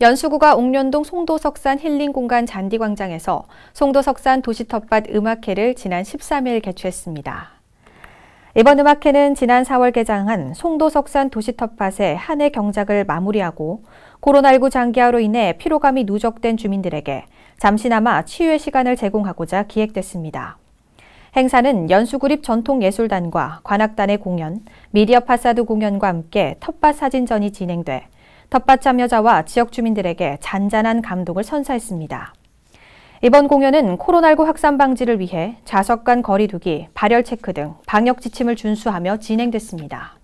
연수구가 옥년동 송도석산 힐링공간 잔디광장에서 송도석산 도시텃밭 음악회를 지난 13일 개최했습니다. 이번 음악회는 지난 4월 개장한 송도석산 도시텃밭의 한 해 경작을 마무리하고 코로나19 장기화로 인해 피로감이 누적된 주민들에게 잠시나마 치유의 시간을 제공하고자 기획됐습니다. 행사는 연수구립 전통예술단과 관악단의 공연, 미디어 파사드 공연과 함께 텃밭 사진전이 진행돼 텃밭 참여자와 지역 주민들에게 잔잔한 감동을 선사했습니다. 이번 공연은 코로나19 확산 방지를 위해 좌석 간 거리두기, 발열 체크 등 방역 지침을 준수하며 진행됐습니다.